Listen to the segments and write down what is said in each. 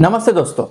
नमस्ते दोस्तों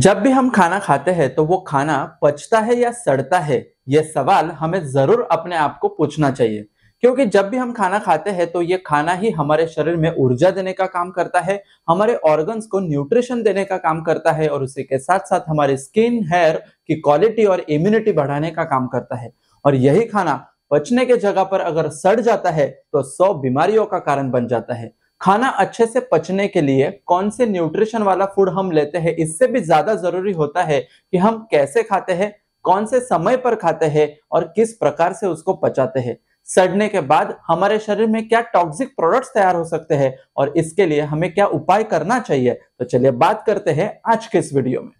जब भी हम खाना खाते हैं तो वो खाना पचता है या सड़ता है ये सवाल हमें जरूर अपने आप को पूछना चाहिए क्योंकि जब भी हम खाना खाते हैं तो ये खाना ही हमारे शरीर में ऊर्जा देने का काम करता है हमारे ऑर्गन्स को न्यूट्रिशन देने का काम करता है और उसी के साथ साथ हमारे स्किन हेयर की क्वालिटी और इम्यूनिटी बढ़ाने का काम करता है और यही खाना पचने के जगह पर अगर सड़ जाता है तो सौ बीमारियों का कारण बन जाता है खाना अच्छे से पचने के लिए कौन से न्यूट्रिशन वाला फूड हम लेते हैं इससे भी ज्यादा जरूरी होता है कि हम कैसे खाते हैं कौन से समय पर खाते हैं और किस प्रकार से उसको पचाते हैं सड़ने के बाद हमारे शरीर में क्या टॉक्सिक प्रोडक्ट्स तैयार हो सकते हैं और इसके लिए हमें क्या उपाय करना चाहिए तो चलिए बात करते हैं आज के इस वीडियो में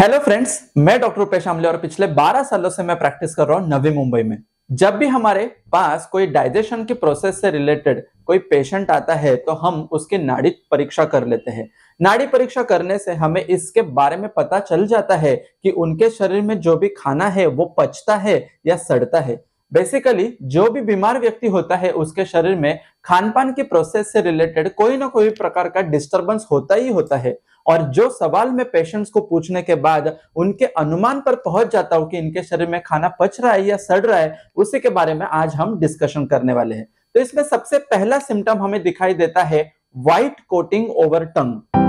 हेलो फ्रेंड्स मैं डॉक्टर रूपेश आमले और पिछले 12 सालों से मैं प्रैक्टिस कर रहा हूं नवी मुंबई में जब भी हमारे पास कोई डाइजेशन के प्रोसेस से रिलेटेड कोई पेशेंट आता है तो हम उसकी नाड़ी परीक्षा कर लेते हैं नाड़ी परीक्षा करने से हमें इसके बारे में पता चल जाता है कि उनके शरीर में जो भी खाना है वो पचता है या सड़ता है बेसिकली जो भी बीमार व्यक्ति होता है उसके शरीर में खान पान की प्रोसेस से रिलेटेड कोई ना कोई प्रकार का डिस्टर्बेंस होता ही होता है और जो सवाल मैं पेशेंट्स को पूछने के बाद उनके अनुमान पर पहुंच जाता हूं कि इनके शरीर में खाना पच रहा है या सड़ रहा है उसी के बारे में आज हम डिस्कशन करने वाले हैं तो इसमें सबसे पहला सिम्टम हमें दिखाई देता है व्हाइट कोटिंग ओवर टंग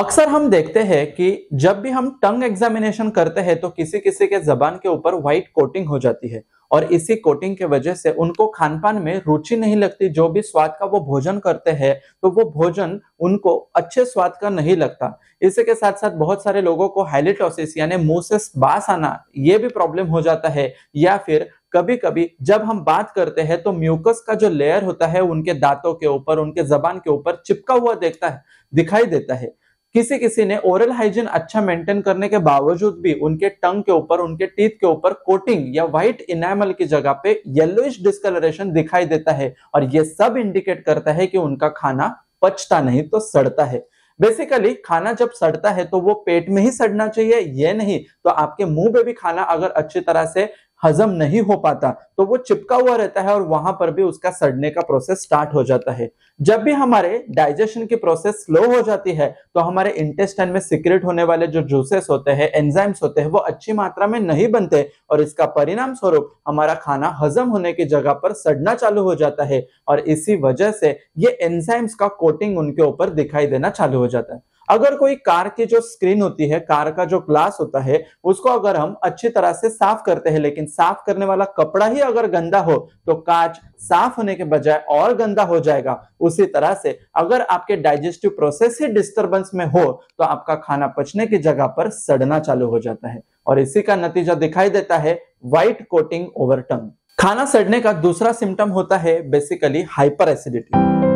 अक्सर हम देखते हैं कि जब भी हम टंग एग्जामिनेशन करते हैं तो किसी किसी के जबान के ऊपर व्हाइट कोटिंग हो जाती है और इसी कोटिंग के वजह से उनको खान पान में रुचि नहीं लगती जो भी स्वाद का वो भोजन करते हैं तो वो भोजन उनको अच्छे स्वाद का नहीं लगता इसी के साथ साथ बहुत सारे लोगों को हाइलिटोसिस यानी मुंह से बास आना ये भी प्रॉब्लम हो जाता है या फिर कभी कभी जब हम बात करते हैं तो म्यूकस का जो लेयर होता है उनके दांतों के ऊपर उनके जबान के ऊपर चिपका हुआ देखता है दिखाई देता है किसी किसी ने ओरल हाइजीन अच्छा मेंटेन करने के बावजूद भी उनके टंग के ऊपर उनके टीथ के ऊपर कोटिंग या व्हाइट इनामल की जगह पे येलोइश डिस्कलरेशन दिखाई देता है और ये सब इंडिकेट करता है कि उनका खाना पचता नहीं तो सड़ता है बेसिकली खाना जब सड़ता है तो वो पेट में ही सड़ना चाहिए ये नहीं तो आपके मुंह में भी खाना अगर अच्छी तरह से हजम नहीं हो पाता तो वो चिपका हुआ रहता है और वहां पर भी उसका सड़ने का प्रोसेस स्टार्ट हो जाता है जब भी हमारे डाइजेशन की प्रोसेस स्लो हो जाती है तो हमारे इंटेस्टाइन में सिक्रेट होने वाले जो जूसेस होते हैं एंजाइम्स होते हैं वो अच्छी मात्रा में नहीं बनते और इसका परिणाम स्वरूप हमारा खाना हजम होने की जगह पर सड़ना चालू हो जाता है और इसी वजह से ये एंजाइम्स का कोटिंग उनके ऊपर दिखाई देना चालू हो जाता है अगर कोई कार की जो स्क्रीन होती है कार का जो ग्लास होता है उसको अगर हम अच्छी तरह से साफ करते हैं लेकिन साफ करने वाला कपड़ा ही अगर गंदा हो तो कांच साफ होने के बजाय और गंदा हो जाएगा उसी तरह से अगर आपके डाइजेस्टिव प्रोसेस ही डिस्टर्बेंस में हो तो आपका खाना पचने की जगह पर सड़ना चालू हो जाता है और इसी का नतीजा दिखाई देता है व्हाइट कोटिंग ओवर टंग खाना सड़ने का दूसरा सिम्टम होता है बेसिकली हाइपर एसिडिटी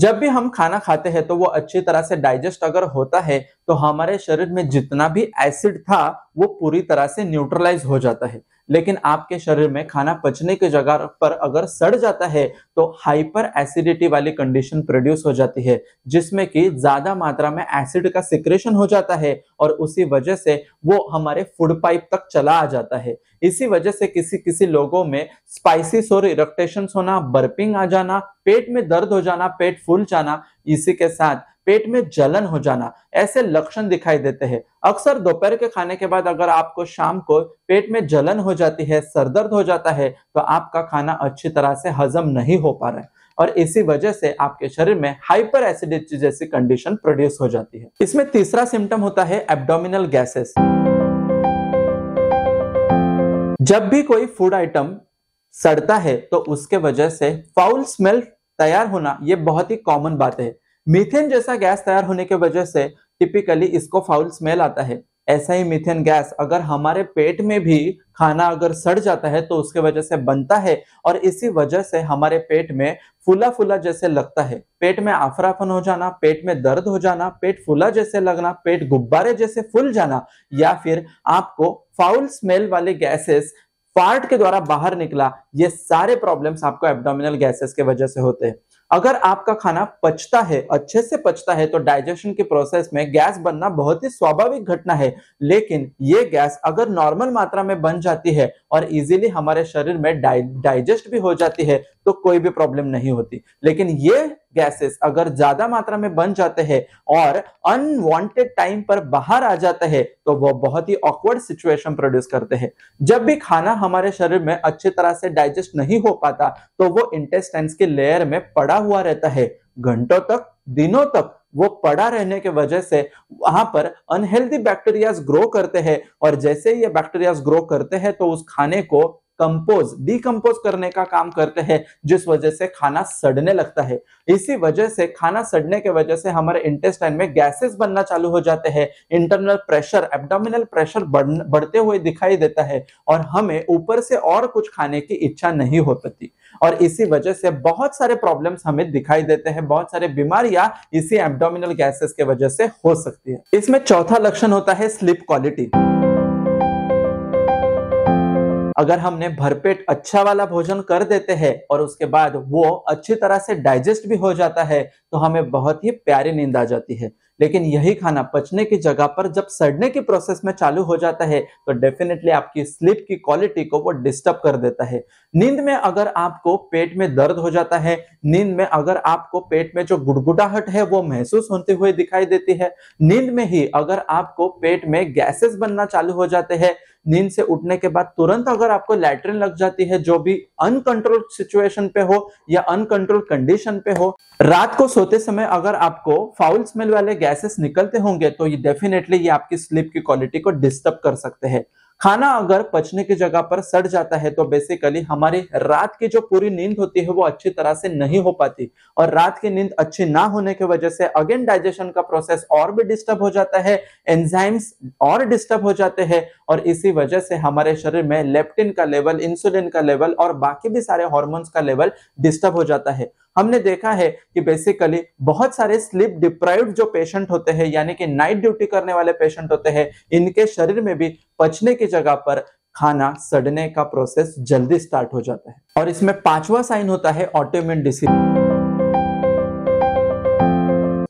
जब भी हम खाना खाते हैं तो वो अच्छी तरह से डाइजेस्ट अगर होता है तो हमारे शरीर में जितना भी एसिड था वो पूरी तरह से न्यूट्रलाइज हो जाता है लेकिन आपके शरीर में खाना पचने की जगह पर अगर सड़ जाता है तो हाइपर एसिडिटी वाली कंडीशन प्रोड्यूस हो जाती है जिसमें कि ज्यादा मात्रा में एसिड का सिक्रेशन हो जाता है और उसी वजह से वो हमारे फूड पाइप तक चला आ जाता है इसी वजह से किसी किसी लोगों में स्पाइसिस और इरेक्टेशन होना बर्पिंग आ जाना पेट में दर्द हो जाना पेट फूल जाना इसी के साथ पेट में जलन हो जाना ऐसे लक्षण दिखाई देते हैं अक्सर दोपहर के खाने के बाद अगर आपको शाम को पेट में जलन हो जाती है सरदर्द हो जाता है तो आपका खाना अच्छी तरह से हजम नहीं हो पा रहा है और इसी वजह से आपके शरीर में हाइपर एसिडिटी जैसी कंडीशन प्रोड्यूस हो जाती है इसमें तीसरा सिम्टम होता है एबडोमिनल गैसेस जब भी कोई फूड आइटम सड़ता है तो उसके वजह से फाउल स्मेल तैयार होना यह बहुत ही कॉमन बात है मीथेन जैसा गैस तैयार होने के वजह से टिपिकली इसको फाउल स्मेल आता है ऐसा ही मीथेन गैस अगर हमारे पेट में भी खाना अगर सड़ जाता है तो उसके वजह से बनता है और इसी वजह से हमारे पेट में फूला फूला जैसे लगता है पेट में आफराफन हो जाना पेट में दर्द हो जाना पेट फूला जैसे लगना पेट गुब्बारे जैसे फूल जाना या फिर आपको फाउल स्मेल वाले गैसेस फार्ट के द्वारा बाहर निकला ये सारे प्रॉब्लम्स आपको एब्डोमिनल गैसेस के वजह से होते हैं अगर आपका खाना पचता है अच्छे से पचता है तो डाइजेशन के प्रोसेस में गैस बनना बहुत ही स्वाभाविक घटना है लेकिन ये गैस अगर नॉर्मल मात्रा में बन जाती है और इजीली हमारे शरीर में डाइजेस्ट भी हो जाती है तो कोई भी प्रॉब्लम नहीं होती लेकिन ये गैसेस अगर ज्यादा मात्रा में बन जाते हैं और अनवांटेड टाइम पर बाहर आ जाते हैं तो वो बहुत ही ऑकवर्ड सिचुएशन प्रोड्यूस करते हैं जब भी खाना हमारे शरीर में अच्छी तरह से डाइजेस्ट नहीं हो पाता तो वो इंटेस्टाइन्स के लेयर में पड़ा हुआ रहता है घंटों तक दिनों तक वो पड़ा रहने के वजह से वहां पर अनहेल्दी बैक्टीरियाज ग्रो करते हैं और जैसे ही ये बैक्टीरियाज ग्रो करते हैं तो उस खाने को कंपोज डिकम्पोज करने का काम करते हैं जिस वजह से खाना सड़ने लगता है इसी वजह से खाना सड़ने के वजह से हमारे इंटेस्टाइन में गैसेस बनना चालू हो जाते हैं इंटरनल प्रेशर एब्डोमिनल प्रेशर बढ़ते हुए दिखाई देता है और हमें ऊपर से और कुछ खाने की इच्छा नहीं हो पाती और इसी वजह से बहुत सारे प्रॉब्लम्स हमें दिखाई देते हैं बहुत सारे बीमारियां इसी एब्डोमिनल गैसेस के वजह से हो सकती है इसमें चौथा लक्षण होता है स्लिप क्वालिटी अगर हमने भरपेट अच्छा वाला भोजन कर देते हैं और उसके बाद वो अच्छी तरह से डाइजेस्ट भी हो जाता है तो हमें बहुत ही प्यारी नींद आ जाती है लेकिन यही खाना पचने की जगह पर जब सड़ने की प्रोसेस में चालू हो जाता है तो डेफिनेटली आपकी स्लीप की क्वालिटी को वो डिस्टर्ब कर देता है नींद में अगर आपको पेट में दर्द हो जाता है नींद में अगर आपको पेट में जो गुड़गुड़ाहट है वो महसूस होते हुए दिखाई देती है नींद में ही अगर आपको पेट में गैसेस बनना चालू हो जाते हैं नींद से उठने के बाद तुरंत अगर आपको लैटरिन लग जाती है जो भी अनकंट्रोल सिचुएशन पे हो या अनकंट्रोल कंडीशन पे हो रात को सोते समय अगर आपको फाउल स्मेल वाले गैसेस निकलते होंगे तो ये डेफिनेटली ये आपकी स्लीप की क्वालिटी को डिस्टर्ब कर सकते हैं खाना अगर पचने की जगह पर सड़ जाता है तो बेसिकली हमारी रात की जो पूरी नींद होती है वो अच्छी तरह से नहीं हो पाती और रात की नींद अच्छी ना होने की वजह से अगेन डाइजेशन का प्रोसेस और भी डिस्टर्ब हो जाता है एंजाइम्स और डिस्टर्ब हो जाते हैं और इसी वजह से हमारे शरीर में लेप्टिन का लेवल इंसुलिन का लेवल और बाकी भी सारे हॉर्मोन्स का लेवल डिस्टर्ब हो जाता है हमने देखा है कि बेसिकली बहुत सारे स्लीप डिप्राइव्ड जो पेशेंट होते हैं यानी कि नाइट ड्यूटी करने वाले पेशेंट होते हैं इनके शरीर में भी पचने की जगह पर खाना सड़ने का प्रोसेस जल्दी स्टार्ट हो जाता है और इसमें पांचवा साइन होता है ऑटोम्यून डिसीज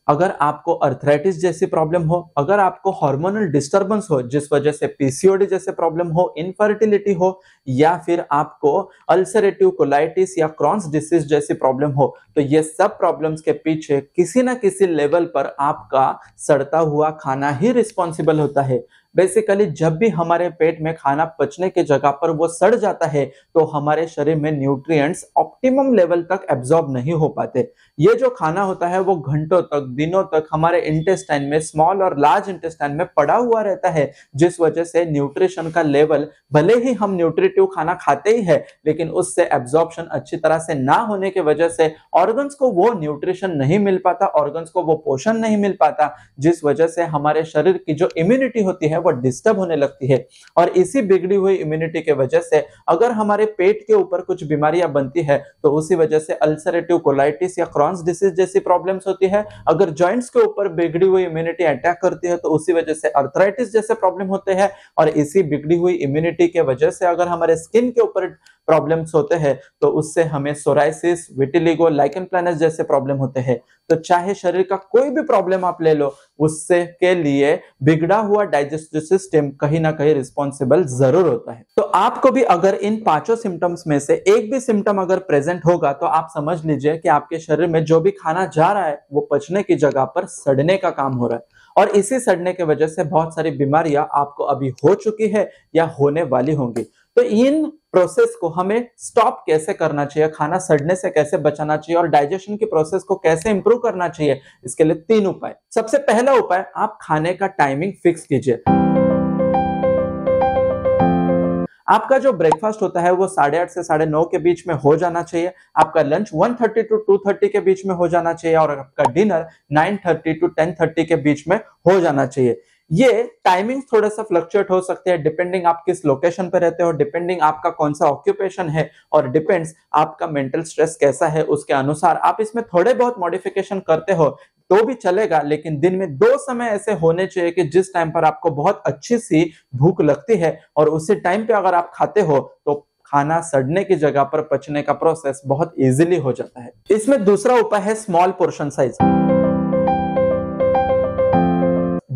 अगर आपको अर्थराइटिस जैसी प्रॉब्लम हो अगर आपको हार्मोनल डिस्टर्बेंस हो जिस वजह से पीसीओडी जैसे प्रॉब्लम हो इनफर्टिलिटी हो या फिर आपको अल्सरेटिव कोलाइटिस या क्रॉन्स डिसीज जैसी प्रॉब्लम हो तो ये सब प्रॉब्लम्स के पीछे किसी ना किसी लेवल पर आपका सड़ता हुआ खाना ही रिस्पॉन्सिबल होता है बेसिकली जब भी हमारे पेट में खाना पचने के जगह पर वो सड़ जाता है तो हमारे शरीर में न्यूट्रिएंट्स ऑप्टिमम लेवल तक एब्जॉर्ब नहीं हो पाते ये जो खाना होता है वो घंटों तक दिनों तक हमारे इंटेस्टाइन में स्मॉल और लार्ज इंटेस्टाइन में पड़ा हुआ रहता है जिस वजह से न्यूट्रिशन का लेवल भले ही हम न्यूट्रिटिव खाना खाते ही है लेकिन उससे एब्जॉर्बशन अच्छी तरह से ना होने की वजह से ऑर्गन्स को वो न्यूट्रिशन नहीं मिल पाता ऑर्गन्स को वो पोषण नहीं मिल पाता जिस वजह से हमारे शरीर की जो इम्यूनिटी होती है है वो डिस्टर्ब होने लगती है और इसी बिगड़ी हुई इम्यूनिटी के वजह से अगर हमारे पेट के ऊपर कुछ बीमारियां बनती है तो उसी वजह से अल्सरेटिव कोलाइटिस या क्रॉन्स डिसीज जैसी प्रॉब्लम होती है अगर ज्वाइंट्स के ऊपर बिगड़ी हुई इम्यूनिटी अटैक करती है तो उसी वजह से अर्थराइटिस जैसे प्रॉब्लम होते हैं और इसी बिगड़ी हुई इम्यूनिटी के वजह से अगर हमारे स्किन के ऊपर प्रॉब्लम्स होते हैं तो उससे हमें सोराइसिस विटिलिगो लाइकन प्लानस जैसे प्रॉब्लम होते हैं तो चाहे शरीर का कोई भी प्रॉब्लम आप ले लो उससे के लिए बिगड़ा हुआ डाइजेस्टिव सिस्टम कहीं ना कहीं रिस्पॉन्सिबल जरूर होता है तो आपको भी अगर इन पांचों सिम्टम्स में से एक भी सिम्टम अगर प्रेजेंट होगा तो आप समझ लीजिए कि आपके शरीर में जो भी खाना जा रहा है वो पचने की जगह पर सड़ने का काम हो रहा है और इसी सड़ने की वजह से बहुत सारी बीमारियां आपको अभी हो चुकी है या होने वाली होंगी तो इन प्रोसेस को हमें स्टॉप कैसे करना चाहिए खाना सड़ने से कैसे बचाना चाहिए और डाइजेशन की प्रोसेस को कैसे इंप्रूव करना चाहिए इसके लिए तीन उपाय सबसे पहला उपाय आप खाने का टाइमिंग फिक्स कीजिए आपका जो ब्रेकफास्ट होता है वो साढ़े आठ से साढ़े नौ के बीच में हो जाना चाहिए आपका लंच 1:30 टू टू थर्टी के बीच में हो जाना चाहिए और आपका डिनर 9:30 टू टेन थर्टी के बीच में हो जाना चाहिए ये टाइमिंग थोड़ा सा फ्लक्चुएट हो सकते हैं डिपेंडिंग आप किस लोकेशन पर रहते हो डिपेंडिंग आपका कौन सा ऑक्यूपेशन है और डिपेंड्स आपका मेंटल स्ट्रेस कैसा है उसके अनुसार आप इसमें थोड़े बहुत मॉडिफिकेशन करते हो तो भी चलेगा लेकिन दिन में दो समय ऐसे होने चाहिए कि जिस टाइम पर आपको बहुत अच्छी सी भूख लगती है और उसी टाइम पे अगर आप खाते हो तो खाना सड़ने की जगह पर पचने का प्रोसेस बहुत इजीली हो जाता है इसमें दूसरा उपाय है स्मॉल पोर्शन साइज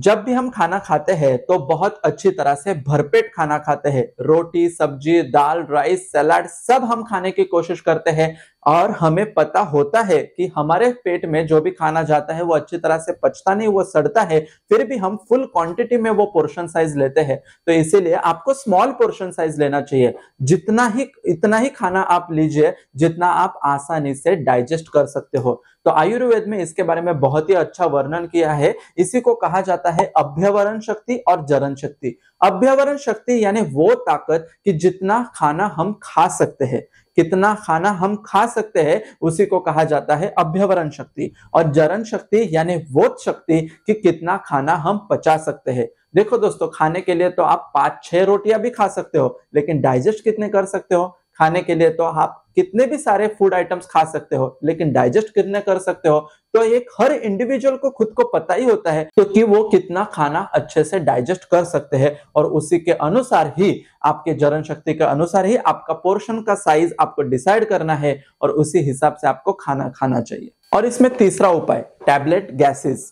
जब भी हम खाना खाते हैं तो बहुत अच्छी तरह से भरपेट खाना खाते हैं रोटी सब्जी दाल राइस सलाद सब हम खाने की कोशिश करते हैं और हमें पता होता है कि हमारे पेट में जो भी खाना जाता है वो अच्छी तरह से पचता नहीं वो सड़ता है फिर भी हम फुल क्वांटिटी में वो पोर्शन साइज लेते हैं तो इसीलिए आपको स्मॉल पोर्शन साइज लेना चाहिए जितना ही इतना ही खाना आप लीजिए जितना आप आसानी से डाइजेस्ट कर सकते हो तो आयुर्वेद में इसके बारे में बहुत ही अच्छा वर्णन किया है इसी को कहा जाता है अभ्यवरण शक्ति और जरन शक्ति अभ्यावरण शक्ति यानी वो ताकत कि जितना खाना हम खा सकते हैं कितना खाना हम खा सकते हैं उसी को कहा जाता है अभ्यवरण शक्ति और जरण शक्ति यानी वो शक्ति कि कितना खाना हम पचा सकते हैं देखो दोस्तों खाने के लिए तो आप पांच छह रोटियां भी खा सकते हो लेकिन डाइजेस्ट कितने कर सकते हो खाने के लिए तो आप कितने भी सारे फूड आइटम्स खा सकते हो लेकिन डाइजेस्ट कितने कर सकते हो तो एक हर इंडिविजुअल को खुद को पता ही होता है तो वो कितना खाना अच्छे से डाइजेस्ट कर सकते हैं और उसी के अनुसार ही आपके जरन शक्ति के अनुसार ही आपका पोर्शन का साइज आपको डिसाइड करना है और उसी हिसाब से आपको खाना खाना चाहिए और इसमें तीसरा उपाय टैबलेट गैसेस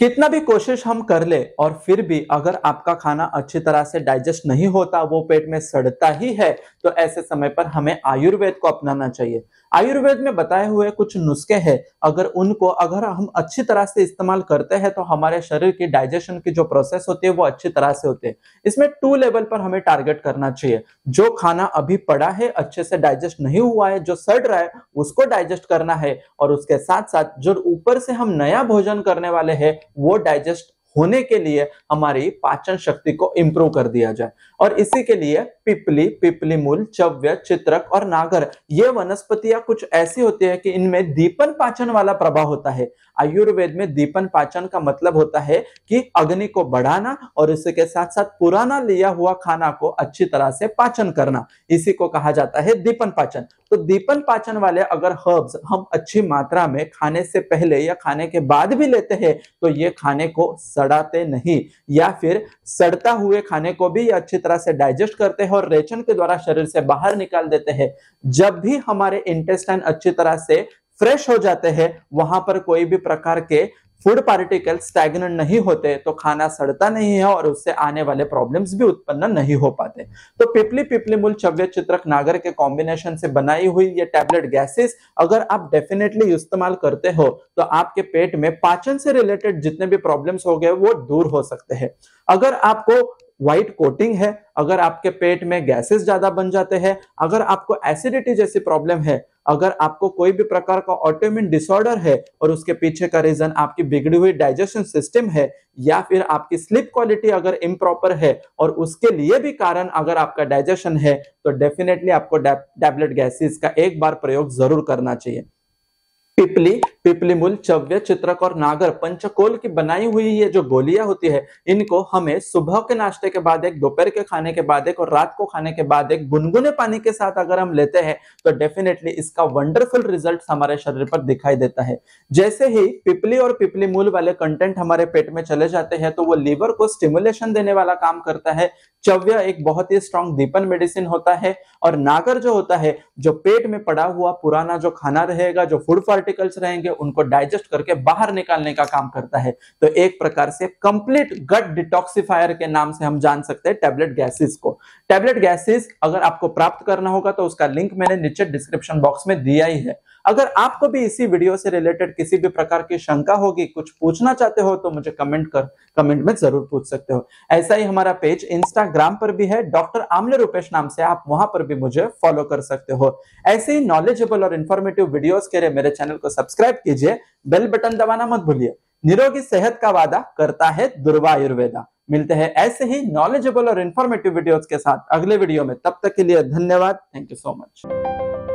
कितना भी कोशिश हम कर ले और फिर भी अगर आपका खाना अच्छी तरह से डाइजेस्ट नहीं होता वो पेट में सड़ता ही है तो ऐसे समय पर हमें आयुर्वेद को अपनाना चाहिए आयुर्वेद में बताए हुए कुछ नुस्खे हैं अगर उनको अगर हम अच्छी तरह से इस्तेमाल करते हैं तो हमारे शरीर की डाइजेशन की जो प्रोसेस होती है वो अच्छी तरह से होती है इसमें टू लेवल पर हमें टारगेट करना चाहिए जो खाना अभी पड़ा है अच्छे से डाइजेस्ट नहीं हुआ है जो सड़ रहा है उसको डाइजेस्ट करना है और उसके साथ साथ जो ऊपर से हम नया भोजन करने वाले हैं वो डाइजेस्ट होने के लिए हमारी पाचन शक्ति को इम्प्रूव कर दिया जाए और इसी के लिए पिपली पिपली मूल चव्य चित्रक और नागर ये वनस्पतियां कुछ ऐसी होती है कि इनमें दीपन पाचन वाला प्रभाव होता है आयुर्वेद में दीपन पाचन का मतलब होता है कि अग्नि को बढ़ाना और इसके साथ साथ पुराना लिया हुआ खाना को अच्छी तरह से पाचन करना इसी को कहा जाता है दीपन पाचन तो दीपन पाचन वाले अगर हर्ब्स हम अच्छी मात्रा में खाने से पहले या खाने के बाद भी लेते हैं तो ये खाने को सड़ाते नहीं या फिर सड़ता हुए खाने को भी अच्छी तरह से डाइजेस्ट करते हैं और रेचन के द्वारा शरीर से बाहर निकाल देते हैं जब भी हमारे इंटेस्टाइन अच्छी तरह से फ्रेश हो जाते हैं वहां पर कोई भी प्रकार के फूड पार्टिकल स्टैगनेंट नहीं होते तो खाना सड़ता नहीं है और उससे आने वाले प्रॉब्लम्स भी उत्पन्न नहीं हो पाते तो पिपली पिपली मूल चव्य चित्रक नागर के कॉम्बिनेशन से बनाई हुई ये टैबलेट गैसेस अगर आप डेफिनेटली इस्तेमाल करते हो तो आपके पेट में पाचन से रिलेटेड जितने भी प्रॉब्लम्स हो गए वो दूर हो सकते हैं अगर आपको व्हाइट कोटिंग है अगर आपके पेट में गैसेस ज्यादा बन जाते हैं अगर आपको एसिडिटी जैसी प्रॉब्लम है अगर आपको कोई भी प्रकार का ऑटोमिन डिसऑर्डर है और उसके पीछे का रीजन आपकी बिगड़ी हुई डाइजेशन सिस्टम है या फिर आपकी स्लीप क्वालिटी अगर इम्प्रॉपर है और उसके लिए भी कारण अगर आपका डाइजेशन है तो डेफिनेटली आपको टैबलेट गैसेस का एक बार प्रयोग जरूर करना चाहिए पिपली पिपलीमूल चव्य चित्रक और नागर पंचकोल की बनाई हुई ये जो गोलियां होती है इनको हमें सुबह के नाश्ते के बाद एक दोपहर के खाने के बाद एक और रात को खाने के बाद एक गुनगुने पानी के साथ अगर हम लेते हैं तो डेफिनेटली इसका वंडरफुल रिजल्ट हमारे शरीर पर दिखाई देता है जैसे ही पिपली और पिपली मूल वाले कंटेंट हमारे पेट में चले जाते हैं तो वो लीवर को स्टिमुलेशन देने वाला काम करता है चव्य एक बहुत ही स्ट्रॉन्ग दीपन मेडिसिन होता है और नागर जो होता है जो पेट में पड़ा हुआ पुराना जो खाना रहेगा जो फूड पार्टिकल्स रहेंगे उनको डाइजेस्ट करके बाहर निकालने का काम करता है तो एक प्रकार से कंप्लीट गट डिटॉक्सिफायर के नाम से हम जान सकते हैं टेबलेट गैसेस को टेबलेट गैसेस अगर आपको प्राप्त करना होगा तो उसका लिंक मैंने नीचे डिस्क्रिप्शन बॉक्स में दिया ही है अगर आपको भी इसी वीडियो से रिलेटेड किसी भी प्रकार की शंका होगी कुछ पूछना चाहते हो तो मुझे कमेंट कर कमेंट में जरूर पूछ सकते हो ऐसा ही हमारा पेज इंस्टाग्राम पर भी है डॉक्टर आमले रूपेश नाम से आप वहां पर भी मुझे फॉलो कर सकते हो ऐसे ही नॉलेजेबल और इन्फॉर्मेटिव वीडियोस के लिए मेरे चैनल को सब्सक्राइब कीजिए बेल बटन दबाना मत भूलिए निरोगी सेहत का वादा करता है दुर्वा आयुर्वेदा मिलते हैं ऐसे ही नॉलेजेबल और इन्फॉर्मेटिव वीडियोस के साथ अगले वीडियो में तब तक के लिए धन्यवाद थैंक यू सो मच